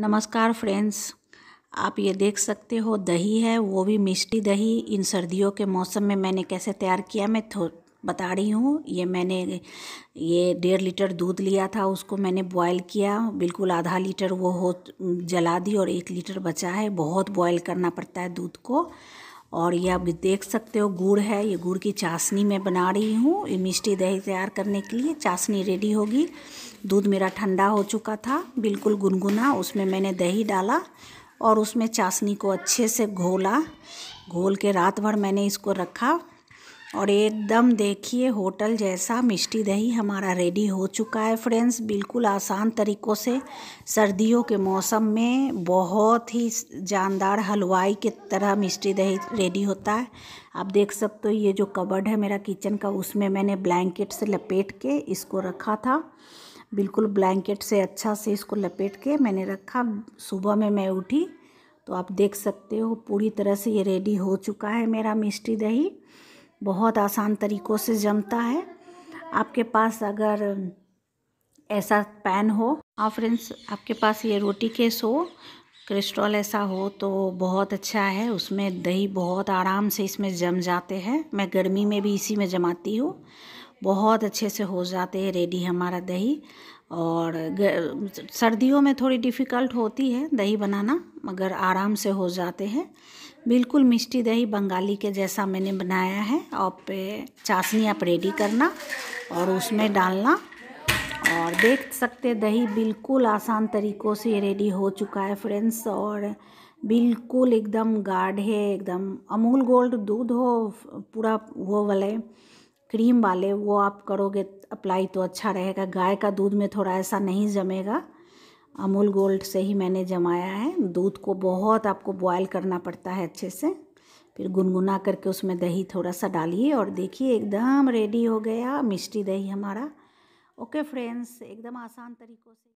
नमस्कार फ्रेंड्स आप ये देख सकते हो दही है वो भी मिष्टी दही इन सर्दियों के मौसम में मैंने कैसे तैयार किया मैं थो बता रही हूँ ये मैंने ये डेढ़ लीटर दूध लिया था उसको मैंने बॉयल किया बिल्कुल आधा लीटर वो हो जला दी और एक लीटर बचा है बहुत बॉयल करना पड़ता है दूध को और ये आप देख सकते हो गुड़ है ये गुड़ की चाशनी मैं बना रही हूँ ये मिष्टी दही तैयार करने के लिए चाशनी रेडी होगी दूध मेरा ठंडा हो चुका था बिल्कुल गुनगुना उसमें मैंने दही डाला और उसमें चाशनी को अच्छे से घोला घोल के रात भर मैंने इसको रखा और एकदम देखिए होटल जैसा मिष्टी दही हमारा रेडी हो चुका है फ्रेंड्स बिल्कुल आसान तरीक़ों से सर्दियों के मौसम में बहुत ही जानदार हलवाई की तरह मिष्टी दही रेडी होता है आप देख सकते हो ये जो कबर्ड है मेरा किचन का उसमें मैंने ब्लैंकेट से लपेट के इसको रखा था बिल्कुल ब्लैंकेट से अच्छा से इसको लपेट के मैंने रखा सुबह में मैं उठी तो आप देख सकते हो पूरी तरह से ये रेडी हो चुका है मेरा मिष्टी दही बहुत आसान तरीक़ों से जमता है आपके पास अगर ऐसा पैन हो हाँ फ्रेंड्स आपके पास ये रोटी केस हो क्रिस्टल ऐसा हो तो बहुत अच्छा है उसमें दही बहुत आराम से इसमें जम जाते हैं मैं गर्मी में भी इसी में जमाती हूँ बहुत अच्छे से हो जाते हैं रेडी हमारा दही और सर्दियों में थोड़ी डिफ़िकल्ट होती है दही बनाना मगर आराम से हो जाते हैं बिल्कुल मिष्टी दही बंगाली के जैसा मैंने बनाया है आप पे चाशनी आप रेडी करना और उसमें डालना और देख सकते दही बिल्कुल आसान तरीक़ों से रेडी हो चुका है फ्रेंड्स और बिल्कुल एकदम गाढ़े एकदम अमूल गोल्ड दूध हो पूरा वो वाले क्रीम वाले वो आप करोगे अप्लाई तो अच्छा रहेगा गाय का दूध में थोड़ा ऐसा नहीं जमेगा अमूल गोल्ड से ही मैंने जमाया है दूध को बहुत आपको बॉयल करना पड़ता है अच्छे से फिर गुनगुना करके उसमें दही थोड़ा सा डालिए और देखिए एकदम रेडी हो गया मिष्टी दही हमारा ओके फ्रेंड्स एकदम आसान तरीक़ों से